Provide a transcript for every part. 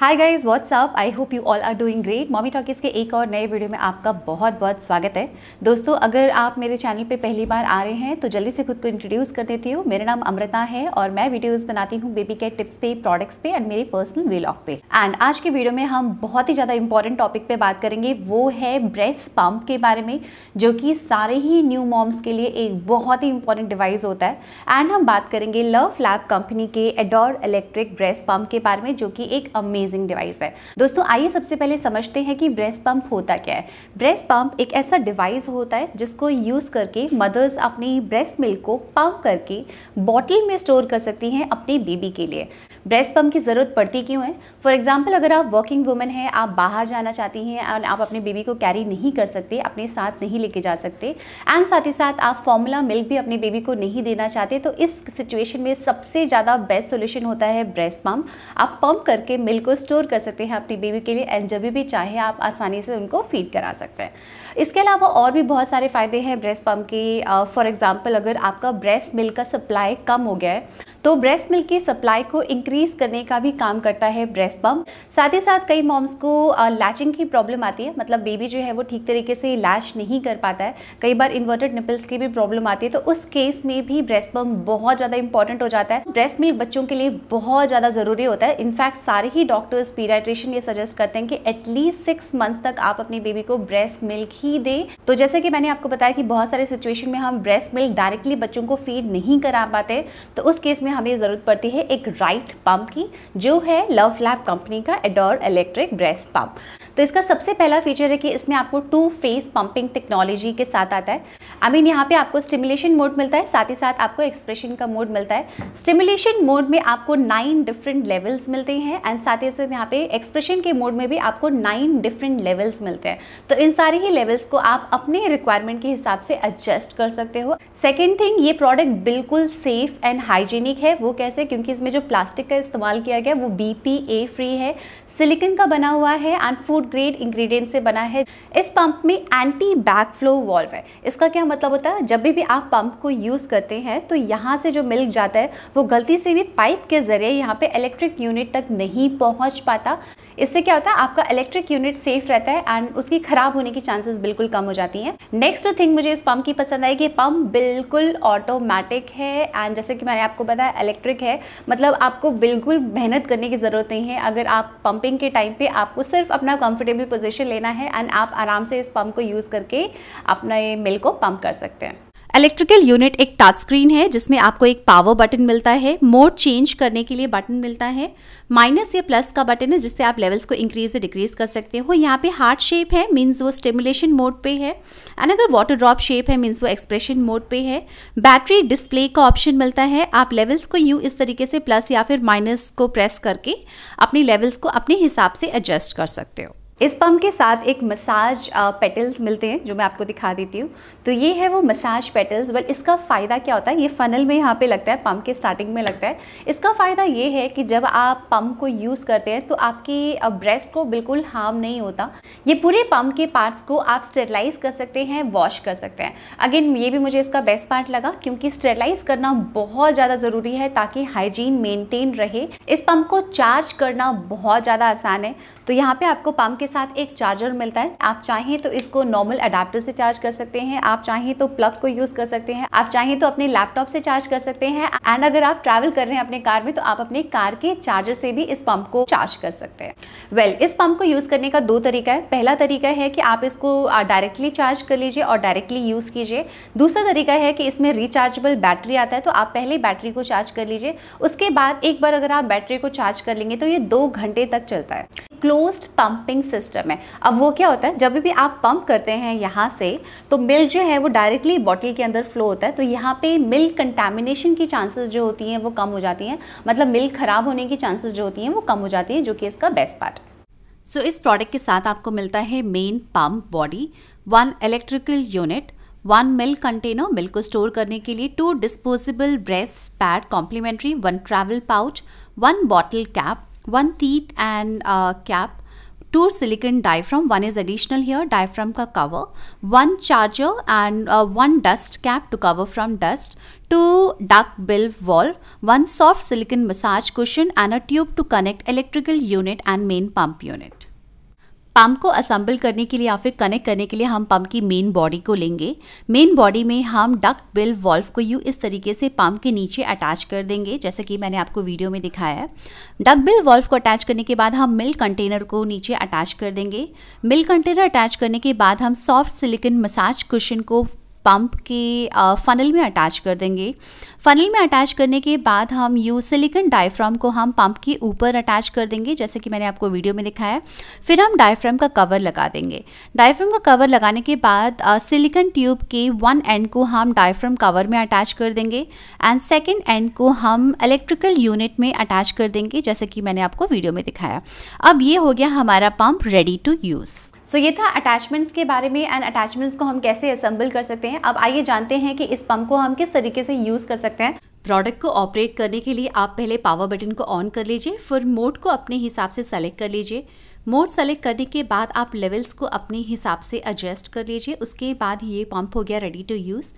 hi guys what's up I hope you all are doing great mommy talkies के एक और नए वीडियो में आपका बहुत बहुत स्वागत है दोस्तों अगर आप मेरे चैनल पे पहली बार आ रहे हैं तो जल्दी से खुद को इंट्रोड्यूस कर देती हूँ मेरा नाम अमृता है और मैं वीडियोस बनाती हूँ बेबी केयर टिप्स पे प्रोडक्ट्स पे एंड मेरे पर्सनल व्लॉग पे एंड आज के वीडियो में हम बहुत ही ज़्यादा इंपॉर्टेंट टॉपिक पर बात करेंगे वो है ब्रेस्ट पम्प के बारे में जो कि सारे ही न्यू मॉम्स के लिए एक बहुत ही इंपॉर्टेंट डिवाइस होता है एंड हम बात करेंगे लव लैब कंपनी के एडोर इलेक्ट्रिक ब्रेस्ट पम्प के बारे में जो कि एक अमेजिंग अमेजिंग डिवाइस है दोस्तों आइए सबसे पहले समझते हैं कि ब्रेस्ट पंप होता क्या है ब्रेस्ट पंप एक ऐसा डिवाइस होता है जिसको यूज़ करके मदर्स अपनी ब्रेस्ट मिल्क को पंप करके बॉटल में स्टोर कर सकती हैं अपने बेबी के लिए ब्रेस्ट पम्प की ज़रूरत पड़ती क्यों है फॉर एग्जाम्पल अगर आप वर्किंग वुमेन हैं आप बाहर जाना चाहती हैं और आप अपने बेबी को कैरी नहीं कर सकते अपने साथ नहीं लेके जा सकते एंड साथ ही साथ आप फॉर्मूला मिल्क भी अपने बेबी को नहीं देना चाहते तो इस सिचुएशन में सबसे ज़्यादा बेस्ट सोल्यूशन होता है ब्रेस्ट पम्प आप पम्प करके मिल्क को स्टोर कर सकते हैं अपनी बेबी के लिए एंड जब भी चाहे आप आसानी से उनको फीड करा सकते हैं इसके अलावा और भी बहुत सारे फ़ायदे हैं ब्रेस्ट पम्प के फॉर एग्ज़ाम्पल अगर आपका ब्रेस्ट मिल्क का सप्लाई कम हो गया है तो ब्रेस्ट मिल्क की सप्लाई को इंक्रीज़ करने का भी काम करता है ब्रेस्ट पम्प साथ ही साथ कई मॉम्स को लैचिंग की प्रॉब्लम आती है मतलब बेबी जो है वो ठीक तरीके से लैच नहीं कर पाता है कई बार इन्वर्टेड निपल्स की भी प्रॉब्लम आती है तो उस केस में भी ब्रेस्ट पम्प बहुत ज़्यादा इंपॉर्टेंट हो जाता है ब्रेस्ट मिल्क बच्चों के लिए बहुत ज़्यादा ज़रूरी होता है इनफैक्ट सारे ही डॉक्टर्स पीडाइट्रेशन ये सजेस्ट करते हैं कि एटलीस्ट सिक्स मंथ तक आप अपनी बेबी को ब्रेस्ट मिल्क ही दें तो जैसे कि मैंने आपको बताया कि बहुत सारे सिचुएशन में हम ब्रेस्ट मिल्क डायरेक्टली बच्चों को फीड नहीं करा पाते तो उस केस में हमें ज़रूरत पड़ती है एक राइट पंप की जो है लव लैब कंपनी का एडोर इलेक्ट्रिक ब्रेस्ट पंप तो इसका सबसे पहला फीचर है कि इसमें आपको टू फेस पंपिंग टेक्नोलॉजी के साथ आता है आई मीन यहाँ पे आपको स्टिमुलेशन मोड मिलता है साथ ही साथ आपको एक्सप्रेशन का मोड मिलता है स्टिमुलेशन मोड में आपको नाइन डिफरेंट लेवल्स मिलते हैं एंड साथ ही साथ यहाँ पे एक्सप्रेशन के मोड में भी आपको नाइन डिफरेंट लेवल्स मिलते हैं तो इन सारे ही लेवल्स को आप अपने रिक्वायरमेंट के हिसाब से एडजस्ट कर सकते हो सेकेंड थिंग ये प्रोडक्ट बिल्कुल सेफ एंड हाइजीनिक है वो कैसे क्योंकि इसमें जो प्लास्टिक का इस्तेमाल किया गया वो बी पी ए फ्री है सिलिकन का बना हुआ है एंड फूड ग्रेड इंग्रेडिएंट से बना है इस पंप में एंटी बैक फ्लो वॉल्व है इसका क्या मतलब होता है जब भी भी आप पंप को यूज़ करते हैं तो यहाँ से जो मिल्क जाता है वो गलती से भी पाइप के ज़रिए यहाँ पे इलेक्ट्रिक यूनिट तक नहीं पहुँच पाता इससे क्या होता है आपका इलेक्ट्रिक यूनिट सेफ रहता है एंड उसकी ख़राब होने की चांसेस बिल्कुल कम हो जाती हैं नेक्स्ट जो थिंग मुझे इस पंप की पसंद आई कि पंप बिल्कुल ऑटोमेटिक है एंड जैसे कि मैंने आपको बताया इलेक्ट्रिक है मतलब आपको बिल्कुल मेहनत करने की ज़रूरत नहीं है अगर आप पंपिंग के टाइम पर आपको सिर्फ अपना कंफर्टेबल पोजिशन लेना है एंड आप आराम से इस पंप को यूज़ करके अपना ये मिल्क को पंप कर सकते हैं इलेक्ट्रिकल यूनिट एक टच स्क्रीन है जिसमें आपको एक पावर बटन मिलता है मोड चेंज करने के लिए बटन मिलता है माइनस या प्लस का बटन है जिससे आप लेवल्स को इंक्रीज या डिक्रीज कर सकते हो यहाँ पे हार्ट शेप है मीन्स वो स्टिमुलेशन मोड पे है एंड अगर वाटर ड्रॉप शेप है मीन्स वो एक्सप्रेशन मोड पे है बैटरी डिस्प्ले का ऑप्शन मिलता है आप लेवल्स को यू इस तरीके से प्लस या फिर माइनस को प्रेस करके अपने लेवल्स को अपने हिसाब से एडजस्ट कर सकते हो इस पम्प के साथ एक मसाज पेटल्स मिलते हैं जो मैं आपको दिखा देती हूँ तो ये है वो मसाज पेटल्स बल इसका फ़ायदा क्या होता है ये फ़नल में यहाँ पे लगता है पम्प के स्टार्टिंग में लगता है इसका फ़ायदा ये है कि जब आप पम्प को यूज़ करते हैं तो आपकी ब्रेस्ट को बिल्कुल हार्म नहीं होता ये पूरे पम्प के पार्ट्स को आप स्टेरलाइज कर सकते हैं वॉश कर सकते हैं अगेन ये भी मुझे इसका बेस्ट पार्ट लगा क्योंकि स्टेरलाइज करना बहुत ज़्यादा ज़रूरी है ताकि हाइजीन मेनटेन रहे इस पम्प को चार्ज करना बहुत ज़्यादा आसान है तो यहाँ पर आपको पम्प के साथ एक चार्जर मिलता है आप चाहें तो इसको नॉर्मल अडाप्टर से चार्ज कर सकते हैं आप चाहें तो प्लग को यूज कर सकते हैं आप चाहें तो अपने लैपटॉप से चार्ज कर सकते हैं एंड अगर आप ट्रैवल कर रहे हैं अपने कार में तो आप अपने कार के चार्जर से भी इस पंप को चार्ज कर सकते हैं वेल well, इस पंप को यूज करने का दो तरीका है पहला तरीका है कि आप इसको डायरेक्टली चार्ज कर लीजिए और डायरेक्टली यूज कीजिए दूसरा तरीका है कि इसमें रिचार्जेबल बैटरी आता है तो आप पहले बैटरी को चार्ज कर लीजिए उसके बाद एक बार अगर आप बैटरी को चार्ज कर लेंगे तो ये दो घंटे तक चलता है क्लोज्ड पंपिंग सिस्टम है अब वो क्या होता है जब भी आप पंप करते हैं यहाँ से तो मिल्क जो है वो डायरेक्टली बॉटल के अंदर फ्लो होता है तो यहाँ पे मिल्क कंटेमिनेशन की चांसेस जो होती हैं वो कम हो जाती हैं मतलब मिल्क ख़राब होने की चांसेस जो होती हैं वो कम हो जाती हैं जो कि इसका बेस्ट पार्ट है सो so, इस प्रोडक्ट के साथ आपको मिलता है main pump body one electrical unit one milk container milk को स्टोर करने के लिए two disposable breast pad complimentary one travel pouch one bottle cap one teeth and cap two silicon diaphragm one is additional here diaphragm ka cover one charger and uh, one dust cap to cover from dust two duck valve one soft silicon massage cushion and a tube to connect electrical unit and main pump unit pump को assemble करने के लिए या फिर connect करने के लिए हम पम्प की मेन बॉडी को लेंगे मेन बॉडी में हम डक्ट बिल वॉल्व को यू इस तरीके से पम्प के नीचे अटैच कर देंगे जैसे कि मैंने आपको वीडियो में दिखाया है डक बिल वॉल्व को अटैच करने के बाद हम मिल्क कंटेनर को नीचे अटैच कर देंगे मिल्क कंटेनर अटैच करने के बाद हम सॉफ्ट सिलिकन मसाज कुशन को पंप के फनल uh, में अटैच कर देंगे फनल में अटैच करने के बाद हम यू सिलिकन डायफ्राम को हम पंप के ऊपर अटैच कर देंगे जैसे कि मैंने आपको वीडियो में दिखाया फिर हम डायफ्राम का कवर लगा देंगे डायफ्राम का कवर लगाने के बाद सिलिकन uh, ट्यूब के वन एंड को हम डायफ्राम कवर में अटैच कर देंगे एंड सेकेंड एंड को हम इलेक्ट्रिकल यूनिट में अटैच कर देंगे जैसे कि मैंने आपको वीडियो में दिखाया अब ये हो गया हमारा pump ready to use so so, ये था अटैचमेंट्स के बारे में एंड अटैचमेंट्स को हम कैसे असेंबल कर सकते हैं अब आइए जानते हैं कि इस पंप को हम किस तरीके से यूज़ कर सकते सकते हैं प्रोडक्ट को ऑपरेट करने के लिए आप पहले पावर बटन को ऑन कर लीजिए फिर मोड को अपने हिसाब से सेलेक्ट कर लीजिए मोड सेलेक्ट करने के बाद आप लेवल्स को अपने हिसाब से एडजस्ट कर लीजिए उसके बाद ये पंप हो गया रेडी टू यूज़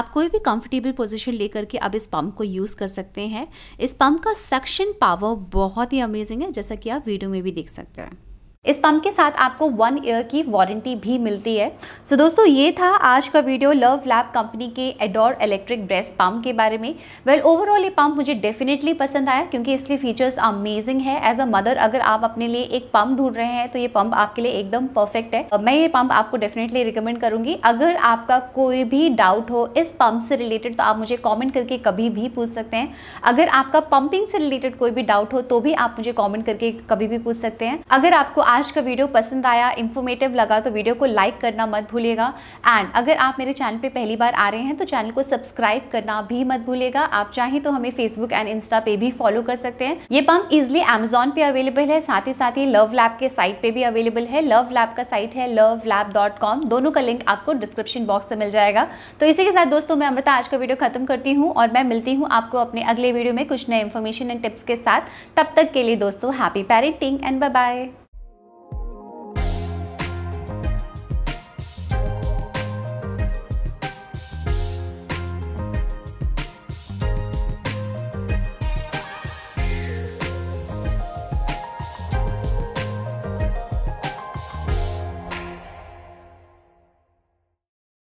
आप कोई भी कंफर्टेबल पोजीशन लेकर के आप इस पंप को यूज़ कर सकते हैं इस पंप का सक्शन पावर बहुत ही अमेजिंग है जैसा कि आप वीडियो में भी देख सकते हैं इस पंप के साथ आपको वन ईयर की वारंटी भी मिलती है सो so, दोस्तों ये था आज का वीडियो लव लैब कंपनी के एडोर इलेक्ट्रिक ब्रेस पंप के बारे में वेल ओवरऑल ये पंप मुझे डेफिनेटली पसंद आया क्योंकि इसके फीचर्स अमेजिंग है एज अ मदर अगर आप अपने लिए एक पंप ढूंढ रहे हैं तो ये पंप आपके लिए एकदम परफेक्ट है मैं ये पंप आपको डेफिनेटली रिकमेंड करूंगी अगर आपका कोई भी डाउट हो इस पंप से रिलेटेड तो आप मुझे कॉमेंट करके कभी भी पूछ सकते हैं अगर आपका पंपिंग से रिलेटेड कोई भी डाउट हो तो भी आप मुझे कॉमेंट करके कभी भी पूछ सकते हैं अगर आपको आज का वीडियो पसंद आया इन्फॉर्मेटिव लगा तो वीडियो को लाइक करना मत भूलिएगा एंड अगर आप मेरे चैनल पे पहली बार आ रहे हैं तो चैनल को सब्सक्राइब करना भी मत भूलिएगा आप चाहें तो हमें फेसबुक एंड इंस्टा पे भी फॉलो कर सकते हैं ये पंप इजिली अमेजोन पे अवेलेबल है साथ ही साथ ये लव लैब के साइट पे भी अवेलेबल है लव लैब का साइट है लव लैब डॉट कॉम दोनों का लिंक आपको डिस्क्रिप्शन बॉक्स में मिल जाएगा तो इसी के साथ दोस्तों मैं अमृता आज का वीडियो खत्म करती हूँ और मैं मिलती हूँ आपको अपने अगले वीडियो में कुछ नए इन्फॉर्मेशन एंड टिप्स के साथ तब तक के लिए दोस्तों happy parenting and bye bye